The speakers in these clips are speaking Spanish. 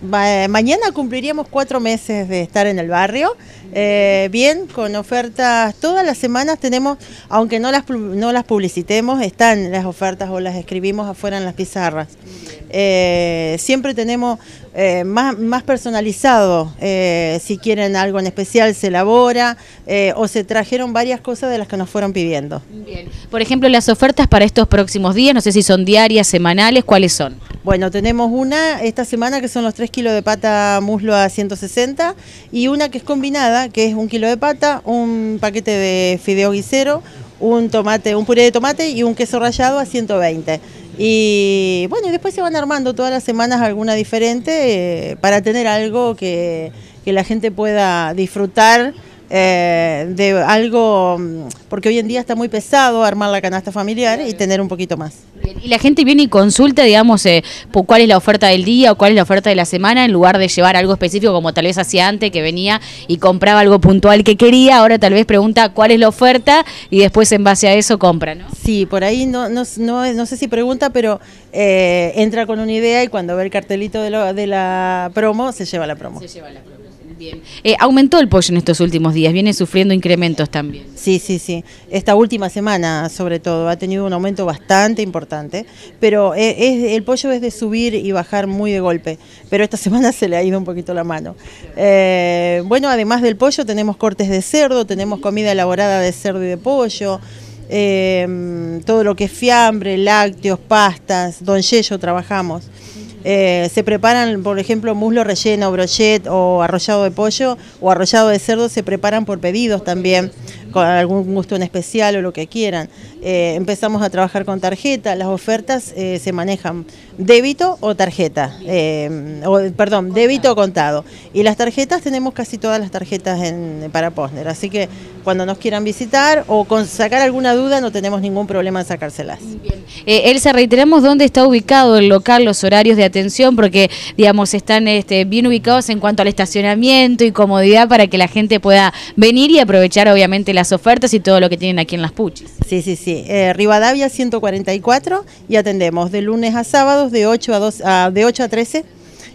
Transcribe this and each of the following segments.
Eh, mañana cumpliríamos cuatro meses de estar en el barrio. Eh, bien, con ofertas, todas las semanas tenemos, aunque no las, no las publicitemos, están las ofertas o las escribimos afuera en las pizarras. Eh, siempre tenemos eh, más, más, personalizado, eh, si quieren algo en especial se elabora o se trajeron varias cosas de las que nos fueron pidiendo. Por ejemplo, las ofertas para estos próximos días, no sé si son diarias, semanales, ¿cuáles son? Bueno, tenemos una esta semana que son los 3 kilos de pata muslo a 160 y una que es combinada, que es un kilo de pata, un paquete de fideo guisero, un tomate, un puré de tomate y un queso rallado a 120. Y bueno, y después se van armando todas las semanas alguna diferente eh, para tener algo que la gente pueda disfrutar. Eh, de algo, mm, porque hoy en día está muy pesado armar la canasta familiar y tener un poquito más. Y la gente viene y consulta, digamos, eh, cuál es la oferta del día o cuál es la oferta de la semana, en lugar de llevar algo específico como tal vez hacía antes, que venía y compraba algo puntual que quería, ahora tal vez pregunta cuál es la oferta y después en base a eso compra, ¿no? Sí, por ahí no, no, no, sé si pregunta, pero eh, entra con una idea y cuando ve el cartelito de, de la promo, se lleva la promo. Se lleva la promo. Eh, aumentó el pollo en estos últimos días, viene sufriendo incrementos también. Sí, sí, sí. Esta última semana, sobre todo, ha tenido un aumento bastante importante, pero eh, es, el pollo es de subir y bajar muy de golpe, pero esta semana se le ha ido un poquito la mano. Eh, bueno, además del pollo tenemos cortes de cerdo, tenemos comida elaborada de cerdo y de pollo. todo lo que es fiambre, lácteos, pastas, don Yello trabajamos. Eh, se preparan, por ejemplo, muslo relleno, brochet o arrollado de pollo o arrollado de cerdo, se preparan por pedidos también con algún gusto en especial o lo que quieran. Eh, empezamos a trabajar con tarjeta, las ofertas eh, se manejan débito o tarjeta, eh, o, perdón, débito o contado. Y las tarjetas, tenemos casi todas las tarjetas para Posner, así que cuando nos quieran visitar o con sacar alguna duda no tenemos ningún problema en sacárselas. Elsa, reiteramos dónde está ubicado el local, los horarios de atención, porque digamos están este, bien ubicados en cuanto al estacionamiento y comodidad para que la gente pueda venir y aprovechar obviamente las ofertas y todo lo que tienen aquí en Las Puchis. Sí, sí, sí. Eh, Rivadavia 144 y atendemos de lunes a sábados de 8 a, de 8 a 13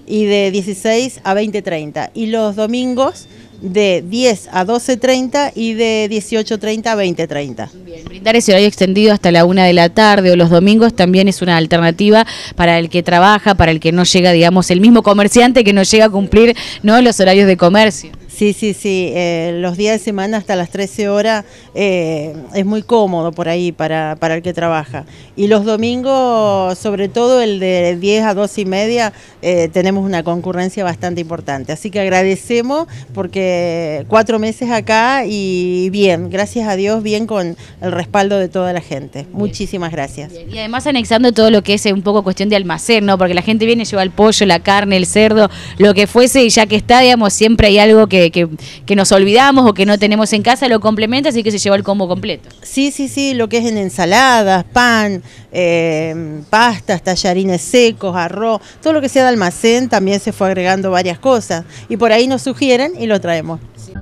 y de 16 a 20.30. Y los domingos de 10 a 12.30 y de 18.30 a 20.30. Bien, brindar ese horario extendido hasta la 1 de la tarde o los domingos también es una alternativa para el que trabaja, para el que no llega, digamos, el mismo comerciante que no llega a cumplir ¿no? los horarios de comercio. Sí, sí, sí. Eh, los días de semana hasta las 13 horas eh, es muy cómodo por ahí para, el que trabaja. Y los domingos, sobre todo el de 10 a 12 y media, eh, tenemos una concurrencia bastante importante. Así que agradecemos porque cuatro meses acá y bien, gracias a Dios, bien con el respaldo de toda la gente. Muchísimas gracias. Y además anexando todo lo que es un poco cuestión de almacén, ¿no? Porque la gente viene, lleva el pollo, la carne, el cerdo, lo que fuese, y ya que está, digamos, siempre hay algo que que, nos olvidamos o que no tenemos en casa, lo complementa, así que se lleva el combo completo. Sí, sí, sí, lo que es en ensaladas, pan, eh, pastas, tallarines secos, arroz, todo lo que sea de almacén también se fue agregando varias cosas. Y por ahí nos sugieren y lo traemos. Sí.